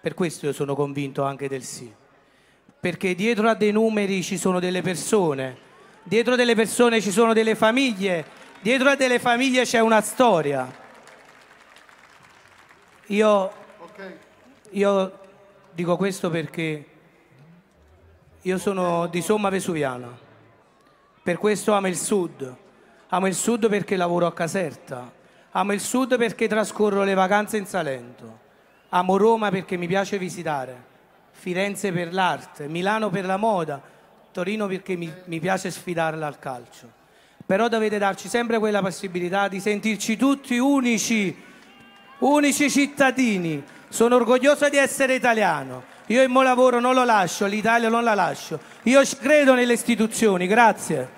Per questo io sono convinto anche del sì. Perché dietro a dei numeri ci sono delle persone, dietro a delle persone ci sono delle famiglie, dietro a delle famiglie c'è una storia. Io, io dico questo perché io sono di Somma Vesuviana, per questo amo il sud, amo il sud perché lavoro a Caserta, amo il sud perché trascorro le vacanze in Salento, Amo Roma perché mi piace visitare, Firenze per l'arte, Milano per la moda, Torino perché mi, mi piace sfidarla al calcio. Però dovete darci sempre quella possibilità di sentirci tutti unici, unici cittadini. Sono orgoglioso di essere italiano. Io il mio lavoro non lo lascio, l'Italia non la lascio. Io credo nelle istituzioni, grazie.